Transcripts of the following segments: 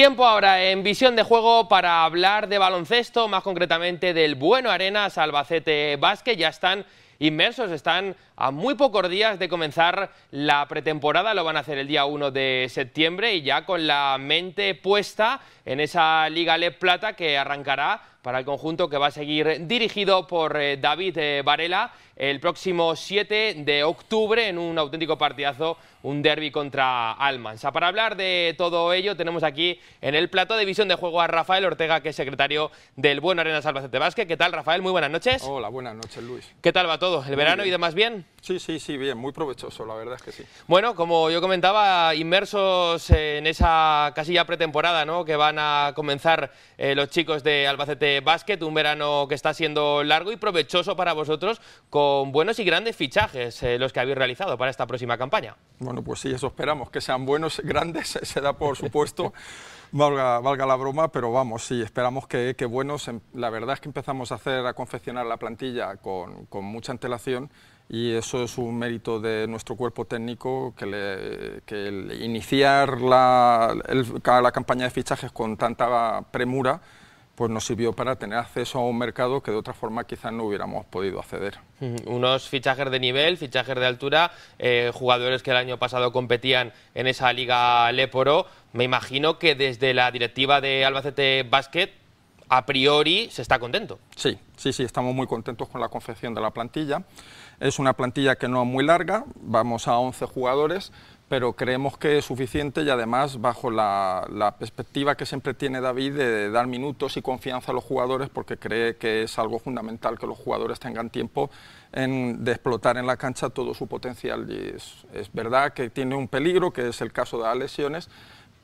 Tiempo ahora en visión de juego para hablar de baloncesto, más concretamente del Bueno Arenas Albacete Básquet. Ya están inmersos, están a muy pocos días de comenzar la pretemporada, lo van a hacer el día 1 de septiembre y ya con la mente puesta en esa Liga Le Plata que arrancará para el conjunto que va a seguir dirigido por eh, David eh, Varela el próximo 7 de octubre en un auténtico partidazo, un derby contra Almansa. Para hablar de todo ello tenemos aquí en el plato de visión de juego a Rafael Ortega, que es secretario del Buen Arena Salvacete Vázquez. ¿Qué tal, Rafael? Muy buenas noches. Hola, buenas noches, Luis. ¿Qué tal va todo? ¿El verano bien. y demás bien? Sí, sí, sí, bien, muy provechoso, la verdad es que sí. Bueno, como yo comentaba, inmersos en esa casi ya pretemporada ¿no? que van a comenzar eh, los chicos de Albacete Basket, un verano que está siendo largo y provechoso para vosotros, con buenos y grandes fichajes eh, los que habéis realizado para esta próxima campaña. Bueno, pues sí, eso esperamos, que sean buenos, grandes, se da por supuesto. Valga, valga, la broma, pero vamos, sí, esperamos que, buenos. Em, la verdad es que empezamos a hacer, a confeccionar la plantilla con, con mucha antelación y eso es un mérito de nuestro cuerpo técnico que, le, iniciar la, la, campaña de fichajes con tanta premura pues nos sirvió para tener acceso a un mercado que de otra forma quizás no hubiéramos podido acceder. Unos fichajes de nivel, fichajes de altura, eh, jugadores que el año pasado competían en esa liga Leporo. Me imagino que desde la directiva de Albacete Basket a priori se está contento. Sí, sí, sí, estamos muy contentos con la confección de la plantilla. Es una plantilla que no es muy larga, vamos a 11 jugadores, pero creemos que es suficiente y además bajo la, perspectiva que siempre tiene David de dar minutos y confianza a los jugadores porque cree que es algo fundamental que los jugadores tengan tiempo de explotar en la cancha todo su potencial. Y es verdad que tiene un peligro, que es el caso de las lesiones,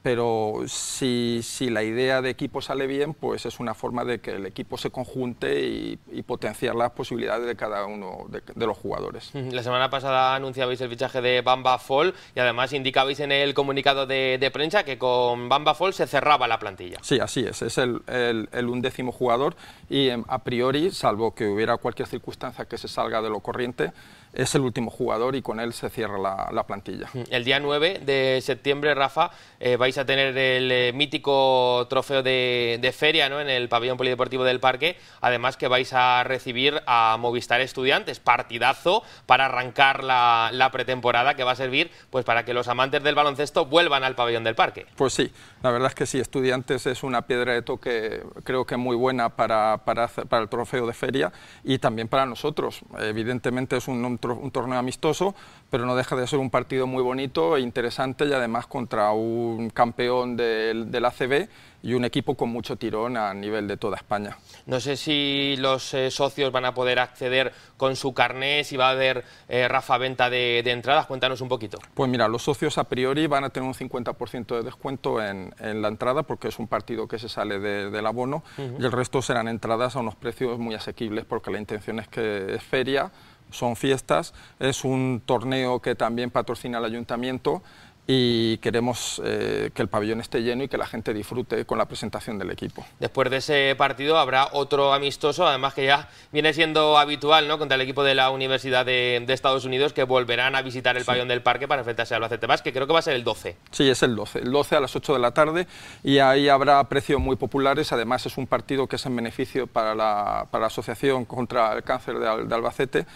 pero si, la idea de equipo sale bien, pues es una forma de que el equipo se conjunte y, potenciar las posibilidades de cada uno de, los jugadores. La semana pasada anunciabais el fichaje de Bamba Fall y además indicabais en el comunicado de, prensa que con Bamba Fall se cerraba la plantilla. Sí, así es, es el, el, undécimo jugador y em, a priori, salvo que hubiera cualquier circunstancia que se salga de lo corriente, es el último jugador y con él se cierra la, plantilla. Mm. El día 9 de septiembre, Rafa, eh, vais a tener el eh, mítico trofeo de, feria ¿no? en el pabellón polideportivo del parque, además que vais a recibir a Movistar Estudiantes, partidazo para arrancar la, pretemporada que va a servir pues, para que los amantes del baloncesto vuelvan al pabellón del parque. Pues sí, la verdad es que sí, Estudiantes es una piedra de toque creo que muy buena para, para, el trofeo de feria y también para nosotros. Evidentemente es un, un un torneo amistoso, pero no deja de ser un partido muy bonito e interesante y además contra un campeón del, del ACB y un equipo con mucho tirón a nivel de toda España. No sé si los eh, socios van a poder acceder con su carné, si va a haber eh, Rafa venta de, entradas, cuéntanos un poquito. Pues mira, los socios a priori van a tener un 50% de descuento en, en, la entrada porque es un partido que se sale de, del abono y el resto serán entradas a unos precios muy asequibles porque la intención es que es feria son fiestas, es un torneo que también patrocina el ayuntamiento, y queremos eh, que el pabellón esté lleno y que la gente disfrute con la presentación del equipo. Después de ese partido habrá otro amistoso, además que ya viene siendo habitual, ¿no? Contra el equipo de la Universidad de, Estados Unidos que volverán a visitar el pabellón del parque para enfrentarse a Albacete Más que creo que va a ser el 12. Sí, es el 12, el 12 a las 8 de la tarde y ahí habrá precios muy populares, además es un partido que es en beneficio para la, Asociación contra el Cáncer de Albacete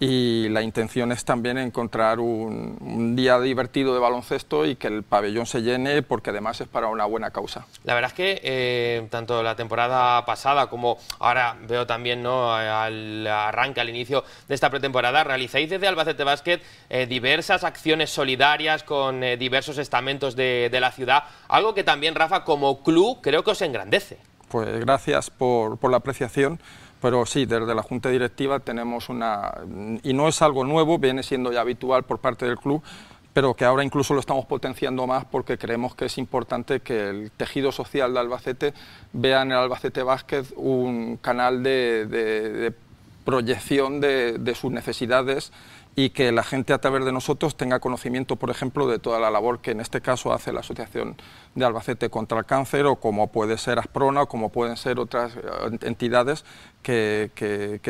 y la intención es también encontrar un, día divertido de baloncesto y que el pabellón se llene porque además es para una buena causa. La verdad es que eh, tanto la temporada pasada como ahora veo también ¿no? al arranque, al inicio de esta pretemporada, realizáis desde Albacete Básquet eh, diversas acciones solidarias con eh, diversos estamentos de, de la ciudad, algo que también Rafa como club creo que os engrandece. Pues gracias por, por la apreciación pero sí, desde la Junta Directiva tenemos una, y no es algo nuevo, viene siendo ya habitual por parte del club, pero que ahora incluso lo estamos potenciando más porque creemos que es importante que el tejido social de Albacete vea en el Albacete Vázquez un canal de, proyección de sus necesidades y que la gente a través de nosotros tenga conocimiento, por ejemplo, de toda la labor que en este caso hace la Asociación de Albacete contra el cáncer o como puede ser Asprona o como pueden ser otras eh, entidades que,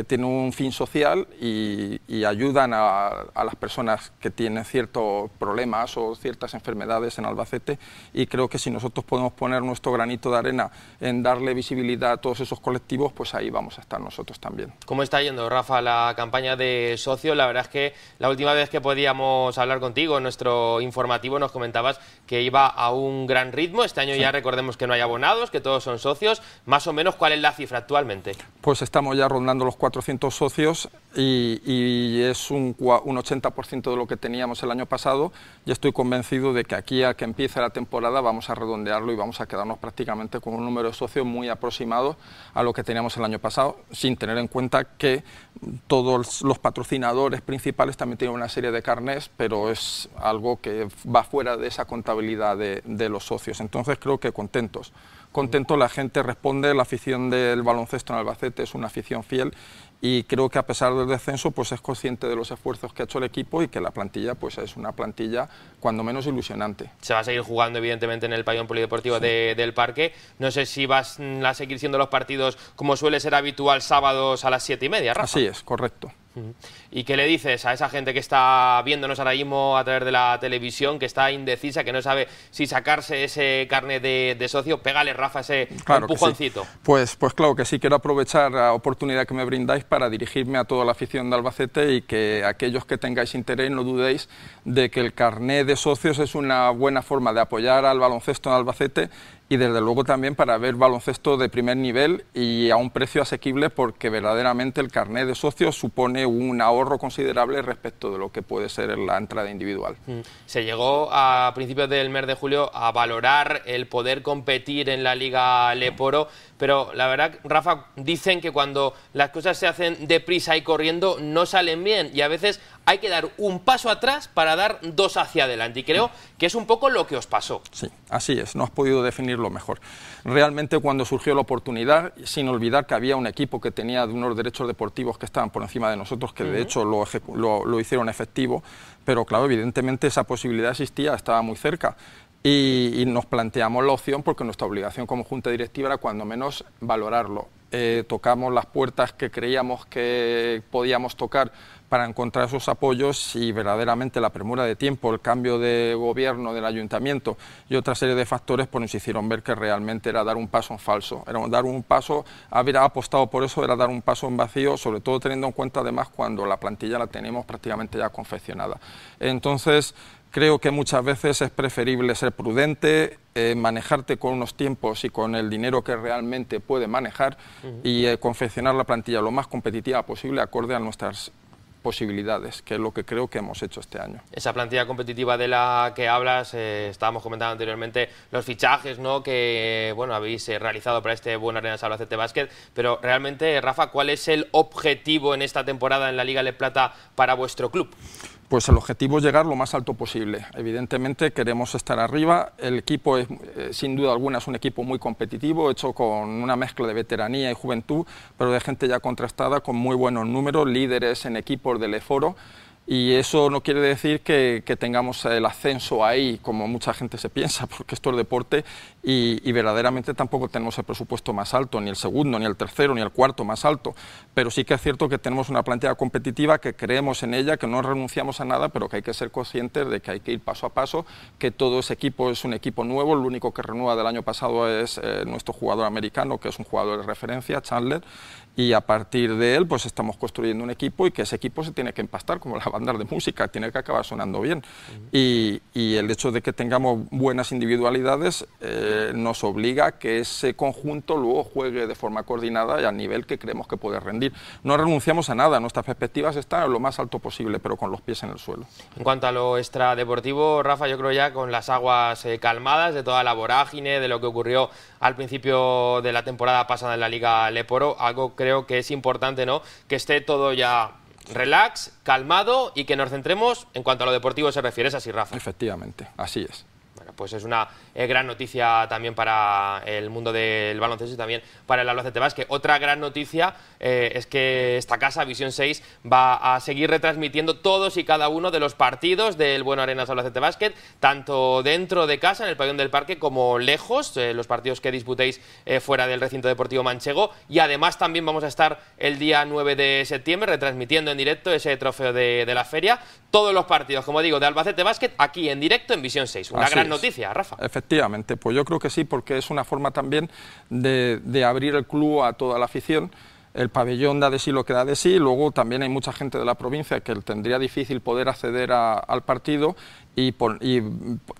tienen un fin social y, ayudan a, a, las personas que tienen ciertos problemas o ciertas enfermedades en Albacete y creo que si nosotros podemos poner nuestro granito de arena en darle visibilidad a todos esos colectivos, pues ahí vamos a estar nosotros también. ¿Cómo está yendo, Rafa, la campaña de socio. La verdad es que la última vez que podíamos hablar contigo en nuestro informativo nos comentabas que iba a un gran este año ya recordemos que no hay abonados, que todos son socios. Más o menos, ¿cuál es la cifra actualmente? Pues estamos ya rondando los 400 socios y, es un, 80% de lo que teníamos el año pasado y estoy convencido de que aquí a que empiece la temporada vamos a redondearlo y vamos a quedarnos prácticamente con un número de socios muy aproximado a lo que teníamos el año pasado, sin tener en cuenta que todos los patrocinadores principales también tienen una serie de carnés, pero es algo que va fuera de esa contabilidad de, de los socios. Entonces creo que contentos contento, la gente responde, la afición del baloncesto en Albacete es una afición fiel y creo que a pesar del descenso pues es consciente de los esfuerzos que ha hecho el equipo y que la plantilla pues es una plantilla cuando menos ilusionante. Se va a seguir jugando evidentemente en el pabellón polideportivo del parque, no sé si vas mm, a seguir siendo los partidos como suele ser habitual sábados a las siete y media, Así es, correcto. ¿Y qué le dices a esa gente que está viéndonos ahora mismo a través de la televisión, que está indecisa, que no sabe si sacarse ese carnet de, socios? socio? Pégale, Rafa, ese empujoncito. Pues, pues claro que sí, quiero aprovechar la oportunidad que me brindáis para dirigirme a toda la afición de Albacete y que aquellos que tengáis interés no dudéis de que el carnet de socios es una buena forma de apoyar al baloncesto en Albacete y desde luego también para ver baloncesto de primer nivel y a un precio asequible porque verdaderamente el carnet de socios supone un ahorro considerable respecto de lo que puede ser la entrada individual. Mm. Se llegó a principios del mes de julio a valorar el poder competir en la Liga Leporo, pero la verdad, Rafa, dicen que cuando las cosas se hacen deprisa y corriendo no salen bien y a veces hay que dar un paso atrás para dar dos hacia adelante. Y creo que es un poco lo que os pasó. Sí, así es, no has podido definirlo mejor. Realmente cuando surgió la oportunidad, sin olvidar que había un equipo que tenía unos derechos deportivos que estaban por encima de nosotros, que de hecho lo, hicieron efectivo, pero claro, evidentemente esa posibilidad existía, estaba muy cerca. y, nos planteamos la opción porque nuestra obligación como Junta Directiva era cuando menos valorarlo. Eh, tocamos las puertas que creíamos que podíamos tocar para encontrar esos apoyos y verdaderamente la premura de tiempo, el cambio de gobierno del ayuntamiento y otra serie de factores pues nos hicieron ver que realmente era dar un paso en falso, era dar un paso, haber apostado por eso era dar un paso en vacío, sobre todo teniendo en cuenta además cuando la plantilla la tenemos prácticamente ya confeccionada. Entonces, Creo que muchas veces es preferible ser prudente, eh, manejarte con unos tiempos y con el dinero que realmente puede manejar y eh, confeccionar la plantilla lo más competitiva posible acorde a nuestras posibilidades, que es lo que creo que hemos hecho este año. Esa plantilla competitiva de la que hablas, eh, estábamos comentando anteriormente los fichajes ¿no? que bueno, habéis realizado para este Buen de Salvacete Básquet, pero realmente, Rafa, ¿cuál es el objetivo en esta temporada en la Liga Le Plata para vuestro club? Pues el objetivo es llegar lo más alto posible. Evidentemente queremos estar arriba. El equipo, es, eh, sin duda alguna, es un equipo muy competitivo, hecho con una mezcla de veteranía y juventud, pero de gente ya contrastada, con muy buenos números, líderes en equipos del EFORO. Y eso no quiere decir que, tengamos el ascenso ahí, como mucha gente se piensa, porque esto es deporte y, verdaderamente tampoco tenemos el presupuesto más alto, ni el segundo, ni el tercero, ni el cuarto más alto. Pero sí que es cierto que tenemos una plantilla competitiva, que creemos en ella, que no renunciamos a nada, pero que hay que ser conscientes de que hay que ir paso a paso, que todo ese equipo es un equipo nuevo, lo único que renueva del año pasado es eh, nuestro jugador americano, que es un jugador de referencia, Chandler, y a partir de él pues estamos construyendo un equipo y que ese equipo se tiene que empastar como la banda de música, tiene que acabar sonando bien. y, el hecho de que tengamos buenas individualidades eh, nos obliga a que ese conjunto luego juegue de forma coordinada y al nivel que creemos que puede rendir. No renunciamos a nada, nuestras perspectivas están lo más alto posible, pero con los pies en el suelo. En cuanto a lo extradeportivo, Rafa, yo creo ya con las aguas eh, calmadas de toda la vorágine, de lo que ocurrió al principio de la temporada pasada en la Liga Leporo, algo creo creo que es importante ¿no? que esté todo ya relax, calmado y que nos centremos en cuanto a lo deportivo se refiere. Es así, Rafa. Efectivamente, así es pues es una eh, gran noticia también para el mundo del baloncesto y también para el Albacete Básquet. Otra gran noticia eh, es que esta casa, Visión 6, va a seguir retransmitiendo todos y cada uno de los partidos del Bueno Arenas Albacete Básquet, tanto dentro de casa, en el pabellón del parque, como lejos, eh, los partidos que disputéis fuera del recinto deportivo manchego. Y además también vamos a estar el día 9 de septiembre retransmitiendo en directo ese trofeo de, la feria. Todos los partidos, como digo, de Albacete Básquet, aquí en directo en Visión 6. Una gran noticia Efectivamente, pues yo creo que sí, porque es una forma también de, abrir el club a toda la afición el pabellón da de sí lo que da de sí, luego también hay mucha gente de la provincia que tendría difícil poder acceder al partido y, y,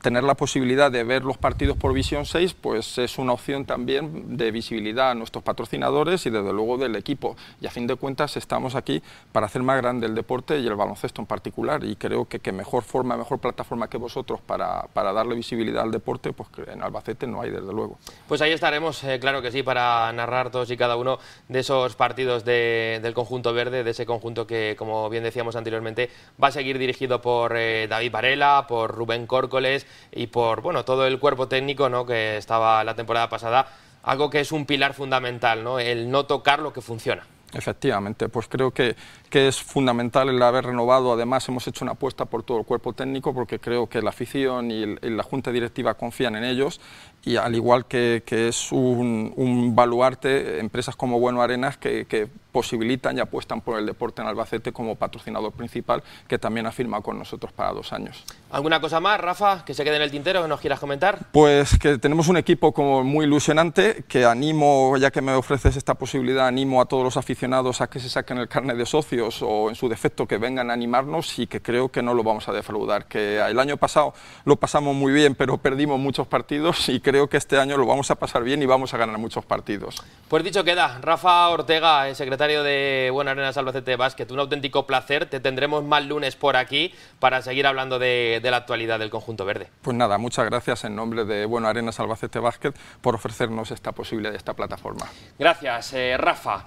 tener la posibilidad de ver los partidos por Visión 6, pues es una opción también de visibilidad a nuestros patrocinadores y desde luego del equipo. Y a fin de cuentas estamos aquí para hacer más grande el deporte y el baloncesto en particular. Y creo que, que mejor forma, mejor plataforma que vosotros para, darle visibilidad al deporte, pues en Albacete no hay desde luego. Pues ahí estaremos, eh, claro que sí, para narrar todos y cada uno de esos partidos de, del conjunto verde, de ese conjunto que, como bien decíamos anteriormente, va a seguir dirigido por eh, David Varela, por Rubén Córcoles y por bueno, todo el cuerpo técnico ¿no? que estaba la temporada pasada, algo que es un pilar fundamental, ¿no? el no tocar lo que funciona. Efectivamente, pues creo que, que, es fundamental el haber renovado. Además, hemos hecho una apuesta por todo el cuerpo técnico porque creo que la afición y la Junta Directiva confían en ellos y al igual que, es un, baluarte, empresas como Bueno Arenas que, posibilitan y apuestan por el deporte en Albacete como patrocinador principal, que también ha firmado con nosotros para dos años. ¿Alguna cosa más, Rafa, que se quede en el tintero, que nos quieras comentar? Pues que tenemos un equipo como muy ilusionante, que animo, ya que me ofreces esta posibilidad, animo a todos los aficionados a que se saquen el carnet de socios o en su defecto que vengan a animarnos y que creo que no lo vamos a defraudar, que el año pasado lo pasamos muy bien, pero perdimos muchos partidos y que creo que este año lo vamos a pasar bien y vamos a ganar muchos partidos. Pues dicho queda, Rafa Ortega, el secretario de Buena Arena Albacete Básquet, un auténtico placer. Te tendremos más lunes por aquí para seguir hablando de, la actualidad del conjunto verde. Pues nada, muchas gracias en nombre de Buena Arena Albacete Básquet por ofrecernos esta posibilidad, esta plataforma. Gracias, eh, Rafa.